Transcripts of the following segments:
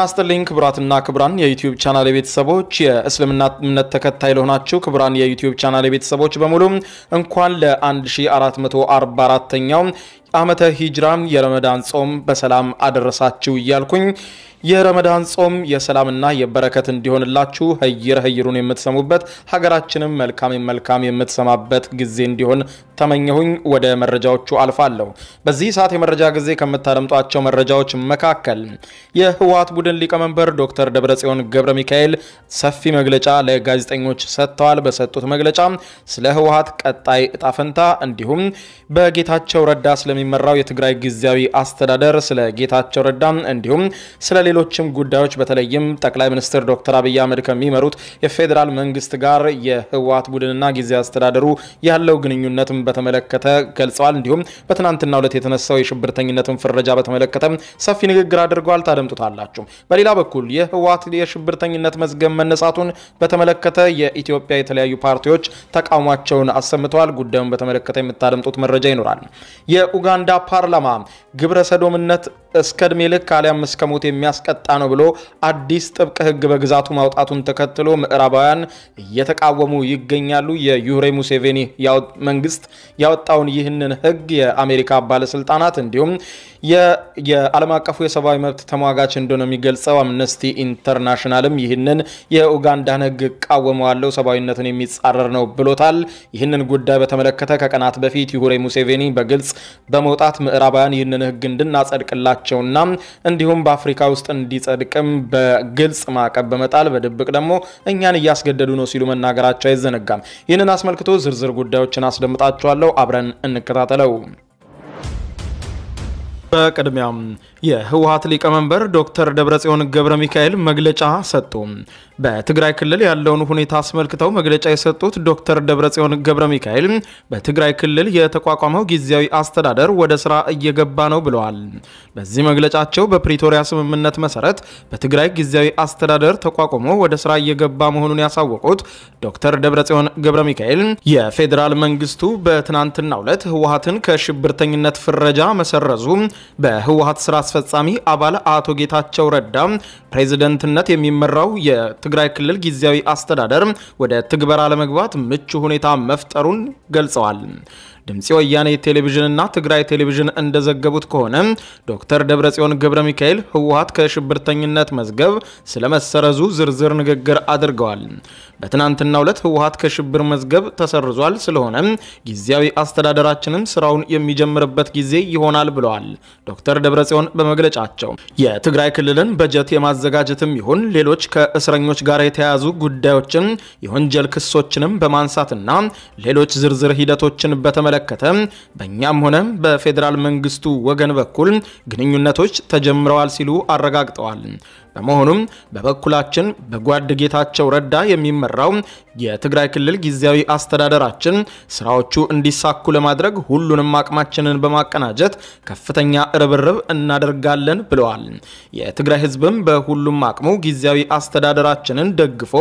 ጤና ይስጥልኝ ክቡራትና ክቡራን የዩትዩብ ቻናል ቤተሰቦች፣ የእስልምና እምነት ተከታይ ለሆናችሁ ክቡራን የዩትዩብ ቻናል ቤተሰቦች በሙሉ እንኳን ለ1444ኛው ዓመተ ሂጅራ የረመዳን ጾም በሰላም አደረሳችሁ እያልኩኝ የረመዳን ጾም የሰላምና የበረከት እንዲሆንላችሁ ህይር ህይሩን የምትሰሙበት ሀገራችንም መልካም መልካም የምትሰማበት ጊዜ እንዲሆን ተመኘሁኝ። ወደ መረጃዎቹ አልፋለሁ። በዚህ ሰዓት የመረጃ ጊዜ ከምታደምጧቸው መረጃዎች መካከል የህወሓት ቡድን ሊቀመንበር ዶክተር ደብረጽዮን ገብረ ሚካኤል ሰፊ መግለጫ ለጋዜጠኞች ሰጥተዋል። በሰጡት መግለጫ ስለ ህወሓት ቀጣይ እጣፈንታ እንዲሁም በጌታቸው ረዳ ስለሚመራው የትግራይ ጊዜያዊ አስተዳደር ስለ ጌታቸው ረዳ እንዲሁም ስለ ሌሎችም ጉዳዮች በተለይም ጠቅላይ ሚኒስትር ዶክተር አብይ አህመድ ከሚመሩት የፌዴራል መንግስት ጋር የህወሀት ቡድንና ጊዜ አስተዳደሩ ያለው ግንኙነትም በተመለከተ ገልጸዋል። እንዲሁም በትናንትናው ዕለት የተነሳው የሽብርተኝነትን ፍረጃ በተመለከተ ሰፊ ንግግር አድርገዋል። ታደምጡታላችሁ። በሌላ በኩል የህወሀት የሽብርተኝነት መዝገብ መነሳቱን በተመለከተ የኢትዮጵያ የተለያዩ ፓርቲዎች ተቃውሟቸውን አሰምተዋል። ጉዳዩን በተመለከተ የምታደምጡት መረጃ ይኖራል። የኡጋንዳ ፓርላማ ግብረ ሰዶምነት እስከ ልክ አሊያም እስከ ሞት የሚያስቀጣ ነው ብሎ አዲስ ጥብቅ ህግ በግዛቱ ማውጣቱን ተከትሎ ምዕራባውያን እየተቃወሙ ይገኛሉ። የዩሬ ሙሴቬኒ መንግስት ያወጣውን ይህንን ህግ የአሜሪካ ባለስልጣናት እንዲሁም የዓለም አቀፉ የሰብአዊ መብት ተሟጋች እንደሆነ የሚገልጸው አምነስቲ ኢንተርናሽናልም ይህንን የኡጋንዳን ህግ እቃወመዋለሁ፣ ሰብአዊነትን የሚጻረር ነው ብሎታል። ይህንን ጉዳይ በተመለከተ ከቀናት በፊት ዩሬ ሙሴቬኒ በግልጽ በመውጣት ምዕራባውያን ይህንን ህግ እንድናጸድቅላቸው መሆናቸውና እንዲሁም በአፍሪካ ውስጥ እንዲጸድቅም በግልጽ ማዕቀብ በመጣል በድብቅ ደግሞ እኛን እያስገደዱ ነው ሲሉ መናገራቸው አይዘነጋም። ይህንን አስመልክቶ ዝርዝር ጉዳዮችን አስደምጣችኋለሁ። አብረን እንከታተለው። በቅድሚያም የህወሀት ሊቀመንበር ዶክተር ደብረጽዮን ገብረ ሚካኤል መግለጫ ሰጡ። በትግራይ ክልል ያለውን ሁኔታ አስመልክተው መግለጫ የሰጡት ዶክተር ደብረጽዮን ገብረ ሚካኤል በትግራይ ክልል የተቋቋመው ጊዜያዊ አስተዳደር ወደ ስራ እየገባ ነው ብለዋል። በዚህ መግለጫቸው በፕሪቶሪያ ስምምነት መሰረት በትግራይ ጊዜያዊ አስተዳደር ተቋቁሞ ወደ ስራ እየገባ መሆኑን ያሳወቁት ዶክተር ደብረጽዮን ገብረ ሚካኤል የፌዴራል መንግስቱ በትናንትናው ዕለት ህወሀትን ከሽብርተኝነት ፍረጃ መሰረዙ በህወሀት ስራ አስፈጻሚ አባል አቶ ጌታቸው ረዳ ፕሬዝደንትነት የሚመራው የትግራይ ክልል ጊዜያዊ አስተዳደር ወደ ትግበራ ለመግባት ምቹ ሁኔታ መፍጠሩን ገልጸዋል። ድምፂ ወያነ ቴሌቪዥንና ትግራይ ቴሌቪዥን እንደዘገቡት ከሆነ ዶክተር ደብረጽዮን ገብረ ሚካኤል ህወሀት ከሽብርተኝነት መዝገብ ስለመሰረዙ ዝርዝር ንግግር አድርገዋል። በትናንትናው ዕለት ህወሀት ከሽብር መዝገብ ተሰርዟል፣ ስለሆነ ጊዜያዊ አስተዳደራችንም ስራውን የሚጀምርበት ጊዜ ይሆናል ብለዋል። ዶክተር ደብረጽዮን በመግለጫቸው የትግራይ ክልልን በጀት የማዘጋጀትም ይሁን ሌሎች ከእስረኞች ጋር የተያያዙ ጉዳዮችን የወንጀል ክሶችንም በማንሳትና ሌሎች ዝርዝር ሂደቶችን በተመለከ በተመለከተ በእኛም ሆነ በፌዴራል መንግስቱ ወገን በኩል ግንኙነቶች ተጀምረዋል ሲሉ አረጋግጠዋል። በመሆኑም በበኩላችን በጓድ ጌታቸው ረዳ የሚመራው የትግራይ ክልል ጊዜያዊ አስተዳደራችን ስራዎቹ እንዲሳኩ ለማድረግ ሁሉንም አቅማችንን በማቀናጀት ከፍተኛ ርብርብ እናደርጋለን ብለዋል። የትግራይ ህዝብም በሁሉም አቅሙ ጊዜያዊ አስተዳደራችንን ደግፎ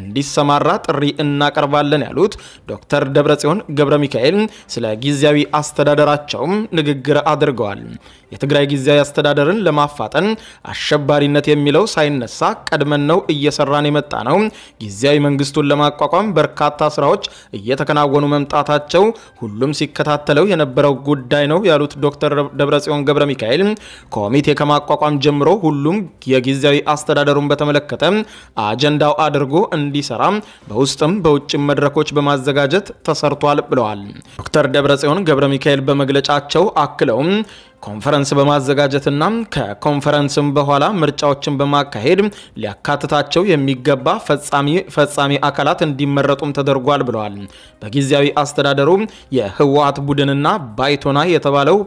እንዲሰማራ ጥሪ እናቀርባለን ያሉት ዶክተር ደብረጽዮን ገብረ ሚካኤል ስለ ጊዜያዊ አስተዳደራቸውም ንግግር አድርገዋል። የትግራይ ጊዜያዊ አስተዳደርን ለማፋጠን አሸባሪነት የሚለው የሚለው ሳይነሳ ቀድመን ነው እየሰራን የመጣ ነው። ጊዜያዊ መንግስቱን ለማቋቋም በርካታ ስራዎች እየተከናወኑ መምጣታቸው ሁሉም ሲከታተለው የነበረው ጉዳይ ነው ያሉት ዶክተር ደብረጽዮን ገብረ ሚካኤል ኮሚቴ ከማቋቋም ጀምሮ ሁሉም የጊዜያዊ አስተዳደሩን በተመለከተ አጀንዳው አድርጎ እንዲሰራ በውስጥም በውጭም መድረኮች በማዘጋጀት ተሰርቷል ብለዋል። ዶክተር ደብረጽዮን ገብረ ሚካኤል በመግለጫቸው አክለውም ኮንፈረንስ በማዘጋጀትና ከኮንፈረንስም በኋላ ምርጫዎችን በማካሄድ ሊያካትታቸው የሚገባ ፈጻሚ አካላት እንዲመረጡም ተደርጓል ብለዋል። በጊዜያዊ አስተዳደሩ የህወሀት ቡድንና ባይቶና የተባለው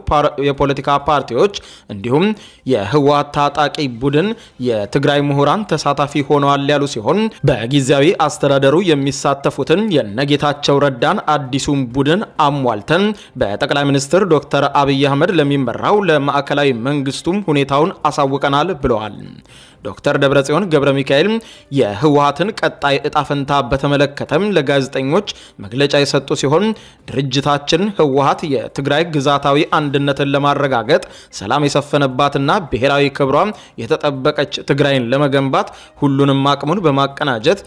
የፖለቲካ ፓርቲዎች እንዲሁም የህወሀት ታጣቂ ቡድን የትግራይ ምሁራን ተሳታፊ ሆነዋል ያሉ ሲሆን በጊዜያዊ አስተዳደሩ የሚሳተፉትን የነጌታቸው ረዳን አዲሱን ቡድን አሟልተን በጠቅላይ ሚኒስትር ዶክተር አብይ አህመድ ለሚመራ በጋራው ለማዕከላዊ መንግስቱም ሁኔታውን አሳውቀናል ብለዋል። ዶክተር ደብረጽዮን ገብረ ሚካኤል የህወሀትን ቀጣይ እጣፈንታ በተመለከተም ለጋዜጠኞች መግለጫ የሰጡ ሲሆን ድርጅታችን ህወሀት የትግራይ ግዛታዊ አንድነትን ለማረጋገጥ ሰላም የሰፈነባትና ብሔራዊ ክብሯ የተጠበቀች ትግራይን ለመገንባት ሁሉንም አቅሙን በማቀናጀት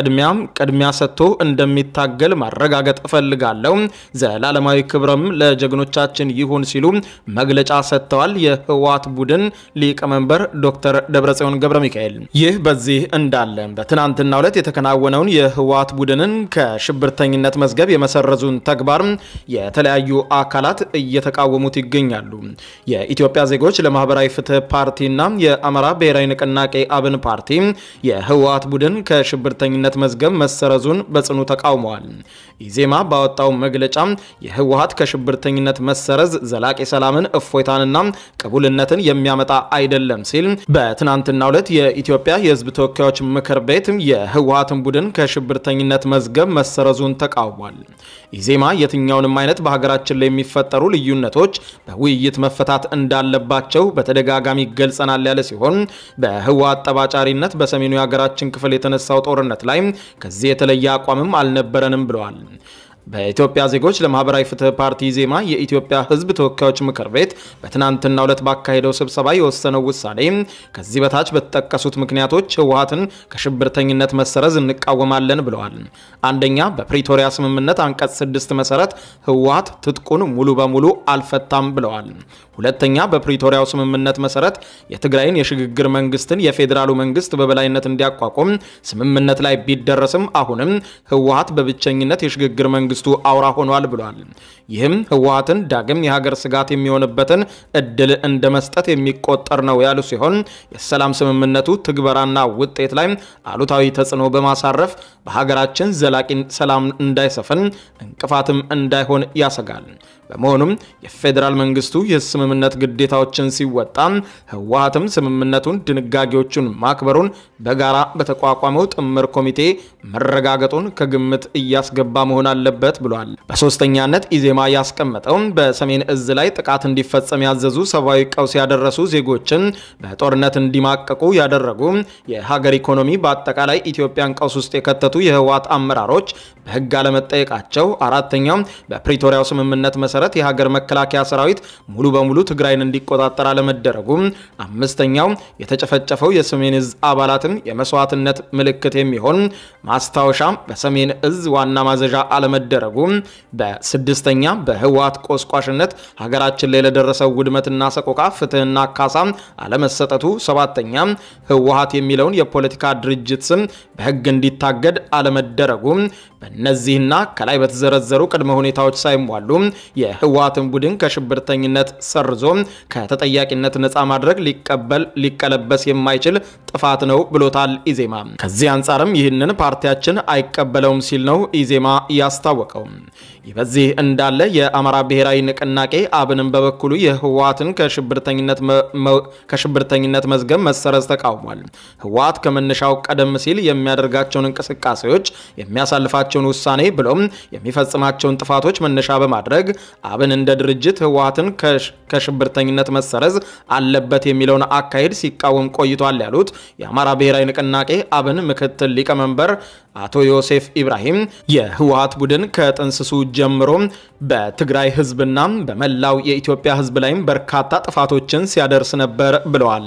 ቅድሚያም ቅድሚያ ሰጥቶ እንደሚታገል ማረጋገጥ እፈልጋለሁ። ዘላለማዊ ክብርም ለጀግኖቻችን ይሁን ሲሉ መግለጫ ሰጥተዋል። የህወሓት ቡድን ሊቀመንበር ዶክተር ደብረጽዮን ገብረ ሚካኤል። ይህ በዚህ እንዳለ በትናንትናው ዕለት የተከናወነውን የህወሓት ቡድንን ከሽብርተኝነት መዝገብ የመሰረዙን ተግባር የተለያዩ አካላት እየተቃወሙት ይገኛሉ። የኢትዮጵያ ዜጎች ለማህበራዊ ፍትህ ፓርቲና የአማራ ብሔራዊ ንቅናቄ አብን ፓርቲ የህወሓት ቡድን ከሽብርተኝነት ከእጩነት መዝገብ መሰረዙን በጽኑ ተቃውመዋል። ኢዜማ ባወጣው መግለጫ የህወሀት ከሽብርተኝነት መሰረዝ ዘላቂ ሰላምን እፎይታንና ቅቡልነትን የሚያመጣ አይደለም ሲል በትናንትናው ዕለት የኢትዮጵያ የህዝብ ተወካዮች ምክር ቤት የህወሀትን ቡድን ከሽብርተኝነት መዝገብ መሰረዙን ተቃውሟል። ኢዜማ የትኛውንም አይነት በሀገራችን ላይ የሚፈጠሩ ልዩነቶች በውይይት መፈታት እንዳለባቸው በተደጋጋሚ ገልጸናል ያለ ሲሆን በህወሓት ጠባጫሪነት በሰሜኑ የሀገራችን ክፍል የተነሳው ጦርነት ላይ ከዚህ የተለየ አቋምም አልነበረንም ብለዋል። በኢትዮጵያ ዜጎች ለማህበራዊ ፍትህ ፓርቲ ዜማ የኢትዮጵያ ሕዝብ ተወካዮች ምክር ቤት በትናንትናው ዕለት ባካሄደው ስብሰባ የወሰነው ውሳኔ ከዚህ በታች በተጠቀሱት ምክንያቶች ህወሀትን ከሽብርተኝነት መሰረዝ እንቃወማለን ብለዋል። አንደኛ፣ በፕሪቶሪያ ስምምነት አንቀጽ ስድስት መሰረት ህወሀት ትጥቁን ሙሉ በሙሉ አልፈታም ብለዋል። ሁለተኛ፣ በፕሪቶሪያው ስምምነት መሰረት የትግራይን የሽግግር መንግስትን የፌዴራሉ መንግስት በበላይነት እንዲያቋቁም ስምምነት ላይ ቢደረስም አሁንም ህወሀት በብቸኝነት የሽግግር መንግስት መንግስቱ አውራ ሆኗል ብሏል። ይህም ህወሀትን ዳግም የሀገር ስጋት የሚሆንበትን እድል እንደ መስጠት የሚቆጠር ነው ያሉ ሲሆን የሰላም ስምምነቱ ትግበራና ውጤት ላይ አሉታዊ ተጽዕኖ በማሳረፍ በሀገራችን ዘላቂ ሰላም እንዳይሰፍን እንቅፋትም እንዳይሆን ያሰጋል። በመሆኑም የፌዴራል መንግስቱ የስምምነት ግዴታዎችን ሲወጣ ህወሀትም ስምምነቱን ድንጋጌዎቹን ማክበሩን በጋራ በተቋቋመው ጥምር ኮሚቴ መረጋገጡን ከግምት እያስገባ መሆን አለበት አለበት ብሏል። በሶስተኛነት ኢዜማ ያስቀመጠውም በሰሜን እዝ ላይ ጥቃት እንዲፈጸም ያዘዙ፣ ሰብአዊ ቀውስ ያደረሱ ዜጎችን በጦርነት እንዲማቀቁ ያደረጉ፣ የሀገር ኢኮኖሚ በአጠቃላይ ኢትዮጵያን ቀውስ ውስጥ የከተቱ የህወሓት አመራሮች በህግ አለመጠየቃቸው፣ አራተኛው በፕሪቶሪያው ስምምነት መሰረት የሀገር መከላከያ ሰራዊት ሙሉ በሙሉ ትግራይን እንዲቆጣጠር አለመደረጉ አምስተኛው የተጨፈጨፈው የሰሜን እዝ አባላትም የመስዋዕትነት ምልክት የሚሆን ማስታወሻ በሰሜን እዝ ዋና ማዘዣ አለመደረጉ መደረጉም በስድስተኛ በህወሓት ቆስቋሽነት ሀገራችን ላይ ለደረሰው ውድመትና ሰቆቃ ፍትህና ካሳ አለመሰጠቱ፣ ሰባተኛ ህወሓት የሚለውን የፖለቲካ ድርጅት ስም በህግ እንዲታገድ አለመደረጉ፣ በእነዚህና ከላይ በተዘረዘሩ ቅድመ ሁኔታዎች ሳይሟሉ የህወሓትን ቡድን ከሽብርተኝነት ሰርዞ ከተጠያቂነት ነፃ ማድረግ ሊቀበል ሊቀለበስ የማይችል ጥፋት ነው ብሎታል ኢዜማ። ከዚህ አንጻርም ይህንን ፓርቲያችን አይቀበለውም ሲል ነው ኢዜማ ያስታወቀ። cậu ይህ በዚህ እንዳለ የአማራ ብሔራዊ ንቅናቄ አብንም በበኩሉ የህወሓትን ከሽብርተኝነት መዝገብ መሰረዝ ተቃውሟል። ህወሓት ከመነሻው ቀደም ሲል የሚያደርጋቸውን እንቅስቃሴዎች፣ የሚያሳልፋቸውን ውሳኔ ብሎም የሚፈጽማቸውን ጥፋቶች መነሻ በማድረግ አብን እንደ ድርጅት ህወሓትን ከሽብርተኝነት መሰረዝ አለበት የሚለውን አካሄድ ሲቃወም ቆይቷል ያሉት የአማራ ብሔራዊ ንቅናቄ አብን ምክትል ሊቀመንበር አቶ ዮሴፍ ኢብራሂም የህወሓት ቡድን ከጥንስሱ ጀምሮ በትግራይ ህዝብና በመላው የኢትዮጵያ ህዝብ ላይም በርካታ ጥፋቶችን ሲያደርስ ነበር ብለዋል።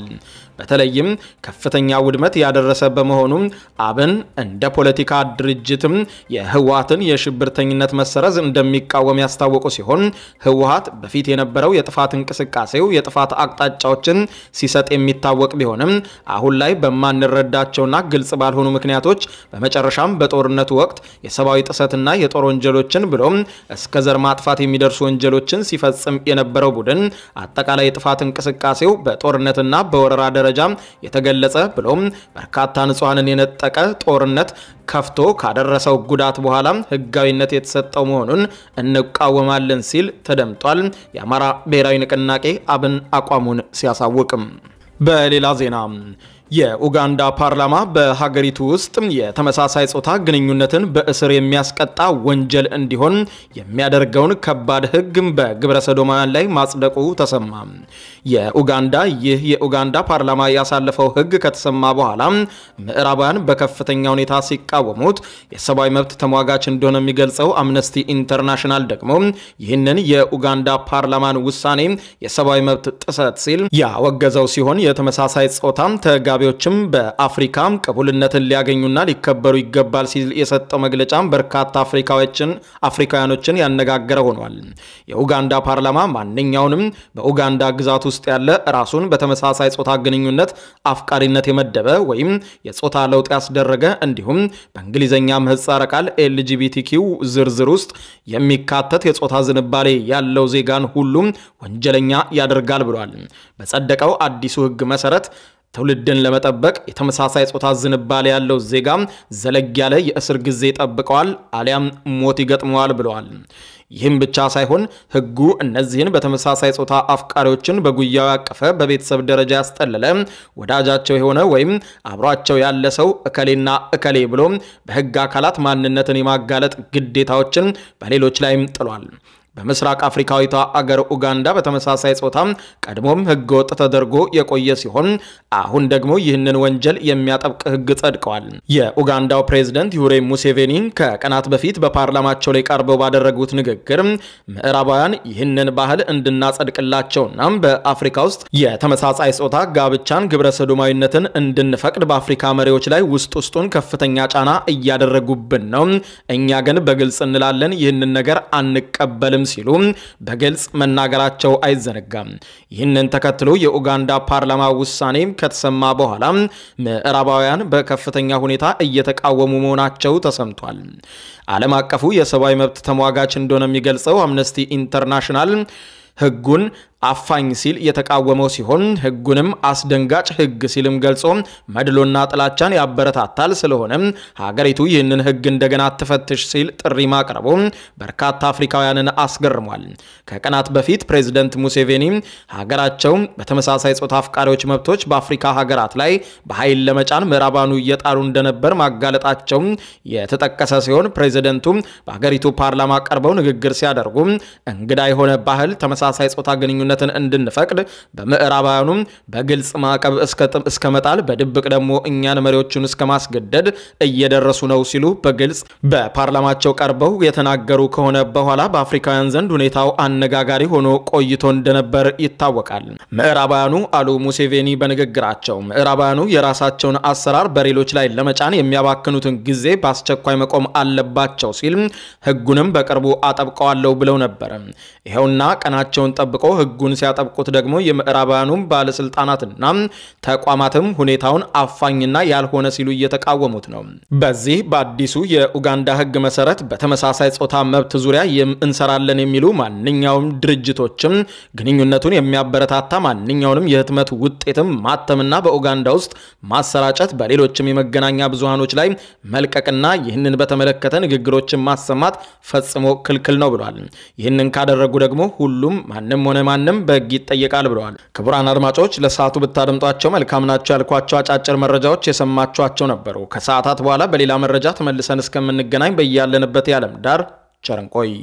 በተለይም ከፍተኛ ውድመት ያደረሰ በመሆኑም አብን እንደ ፖለቲካ ድርጅትም የህወሀትን የሽብርተኝነት መሰረዝ እንደሚቃወም ያስታወቁ ሲሆን ህወሀት በፊት የነበረው የጥፋት እንቅስቃሴው የጥፋት አቅጣጫዎችን ሲሰጥ የሚታወቅ ቢሆንም አሁን ላይ በማንረዳቸውና ግልጽ ባልሆኑ ምክንያቶች በመጨረሻም በጦርነቱ ወቅት የሰብአዊ ጥሰትና የጦር ወንጀሎችን ብሎም እስከ ዘር ማጥፋት የሚደርሱ ወንጀሎችን ሲፈጽም የነበረው ቡድን አጠቃላይ የጥፋት እንቅስቃሴው በጦርነትና በወረራ ደረ ደረጃ የተገለጸ ብሎም በርካታ ንጹሐንን የነጠቀ ጦርነት ከፍቶ ካደረሰው ጉዳት በኋላ ህጋዊነት የተሰጠው መሆኑን እንቃወማለን ሲል ተደምጧል። የአማራ ብሔራዊ ንቅናቄ አብን አቋሙን ሲያሳውቅም በሌላ ዜና የኡጋንዳ ፓርላማ በሀገሪቱ ውስጥ የተመሳሳይ ጾታ ግንኙነትን በእስር የሚያስቀጣ ወንጀል እንዲሆን የሚያደርገውን ከባድ ሕግ በግብረ ሰዶማውያን ላይ ማጽደቁ ተሰማ። የኡጋንዳ ይህ የኡጋንዳ ፓርላማ ያሳለፈው ሕግ ከተሰማ በኋላ ምዕራባውያን በከፍተኛ ሁኔታ ሲቃወሙት፣ የሰብአዊ መብት ተሟጋች እንደሆነ የሚገልጸው አምነስቲ ኢንተርናሽናል ደግሞ ይህንን የኡጋንዳ ፓርላማን ውሳኔ የሰብአዊ መብት ጥሰት ሲል ያወገዘው ሲሆን የተመሳሳይ ጾታም ተጋ ተሳታቢዎችም በአፍሪካም ቅቡልነትን ሊያገኙና ሊከበሩ ይገባል ሲል የሰጠው መግለጫም በርካታ አፍሪካዎችን አፍሪካውያኖችን ያነጋገረ ሆኗል። የኡጋንዳ ፓርላማ ማንኛውንም በኡጋንዳ ግዛት ውስጥ ያለ ራሱን በተመሳሳይ ጾታ ግንኙነት አፍቃሪነት የመደበ ወይም የጾታ ለውጥ ያስደረገ እንዲሁም በእንግሊዝኛ ምህጻረ ቃል ኤልጂቢቲኪው ዝርዝር ውስጥ የሚካተት የጾታ ዝንባሌ ያለው ዜጋን ሁሉም ወንጀለኛ ያደርጋል ብሏል። በጸደቀው አዲሱ ህግ መሰረት ትውልድን ለመጠበቅ የተመሳሳይ ጾታ ዝንባሌ ያለው ዜጋ ዘለግ ያለ የእስር ጊዜ ይጠብቀዋል አሊያም ሞት ይገጥመዋል ብለዋል። ይህም ብቻ ሳይሆን ሕጉ እነዚህን በተመሳሳይ ጾታ አፍቃሪዎችን በጉያው ያቀፈ፣ በቤተሰብ ደረጃ ያስጠለለ፣ ወዳጃቸው የሆነ ወይም አብሯቸው ያለ ሰው እከሌና እከሌ ብሎ በሕግ አካላት ማንነትን የማጋለጥ ግዴታዎችን በሌሎች ላይም ጥሏል። በምስራቅ አፍሪካዊቷ አገር ኡጋንዳ በተመሳሳይ ጾታ ቀድሞም ህገ ወጥ ተደርጎ የቆየ ሲሆን አሁን ደግሞ ይህንን ወንጀል የሚያጠብቅ ህግ ጸድቀዋል። የኡጋንዳው ፕሬዝደንት ዩሬ ሙሴቬኒ ከቀናት በፊት በፓርላማቸው ላይ ቀርበው ባደረጉት ንግግር ምዕራባውያን ይህንን ባህል እንድናጸድቅላቸውና በአፍሪካ ውስጥ የተመሳሳይ ጾታ ጋብቻን፣ ግብረ ሰዶማዊነትን እንድንፈቅድ በአፍሪካ መሪዎች ላይ ውስጥ ውስጡን ከፍተኛ ጫና እያደረጉብን ነው። እኛ ግን በግልጽ እንላለን፣ ይህንን ነገር አንቀበልም ሲሉ በግልጽ መናገራቸው አይዘነጋም። ይህንን ተከትሎ የኡጋንዳ ፓርላማ ውሳኔ ከተሰማ በኋላ ምዕራባውያን በከፍተኛ ሁኔታ እየተቃወሙ መሆናቸው ተሰምቷል። ዓለም አቀፉ የሰብአዊ መብት ተሟጋች እንደሆነ የሚገልጸው አምነስቲ ኢንተርናሽናል ህጉን አፋኝ ሲል የተቃወመው ሲሆን ህጉንም አስደንጋጭ ህግ ሲልም ገልጾ መድሎና ጥላቻን ያበረታታል። ስለሆነም ሀገሪቱ ይህንን ህግ እንደገና ትፈትሽ ሲል ጥሪ ማቅረቡ በርካታ አፍሪካውያንን አስገርሟል። ከቀናት በፊት ፕሬዚደንት ሙሴቬኒ ሀገራቸው በተመሳሳይ ጾታ አፍቃሪዎች መብቶች በአፍሪካ ሀገራት ላይ በኃይል ለመጫን ምዕራባኑ እየጣሩ እንደነበር ማጋለጣቸው የተጠቀሰ ሲሆን ፕሬዚደንቱ በሀገሪቱ ፓርላማ ቀርበው ንግግር ሲያደርጉ እንግዳ የሆነ ባህል ተመሳሳይ ጾታ ግንኙነት ግንኙነትን እንድንፈቅድ በምዕራባውያኑም በግልጽ ማዕቀብ እስከ መጣል በድብቅ ደግሞ እኛን መሪዎቹን እስከ ማስገደድ እየደረሱ ነው ሲሉ በግልጽ በፓርላማቸው ቀርበው የተናገሩ ከሆነ በኋላ በአፍሪካውያን ዘንድ ሁኔታው አነጋጋሪ ሆኖ ቆይቶ እንደነበር ይታወቃል። ምዕራባውያኑ አሉ ሙሴቬኒ በንግግራቸው ምዕራባውያኑ የራሳቸውን አሰራር በሌሎች ላይ ለመጫን የሚያባክኑትን ጊዜ በአስቸኳይ መቆም አለባቸው ሲል ህጉንም በቅርቡ አጠብቀዋለሁ ብለው ነበር። ይኸውና ቀናቸውን ጠብቆ ህጉ ህጉን ሲያጠብቁት ደግሞ የምዕራባውያኑም ባለስልጣናትና ተቋማትም ሁኔታውን አፋኝና ያልሆነ ሲሉ እየተቃወሙት ነው። በዚህ በአዲሱ የኡጋንዳ ህግ መሰረት በተመሳሳይ ጾታ መብት ዙሪያ እንሰራለን የሚሉ ማንኛውም ድርጅቶችም ግንኙነቱን የሚያበረታታ ማንኛውንም የህትመት ውጤትም ማተምና በኡጋንዳ ውስጥ ማሰራጨት በሌሎችም የመገናኛ ብዙሃኖች ላይ መልቀቅና ይህንን በተመለከተ ንግግሮችን ማሰማት ፈጽሞ ክልክል ነው ብሏል። ይህንን ካደረጉ ደግሞ ሁሉም ማንም ሆነ ማንም ማንም በህግ ይጠየቃል ብለዋል። ክቡራን አድማጮች ለሰዓቱ ብታደምጧቸው መልካም ናቸው ያልኳቸው አጫጭር መረጃዎች የሰማችኋቸው ነበሩ። ከሰዓታት በኋላ በሌላ መረጃ ተመልሰን እስከምንገናኝ በያለንበት የዓለም ዳር ቸርንቆይ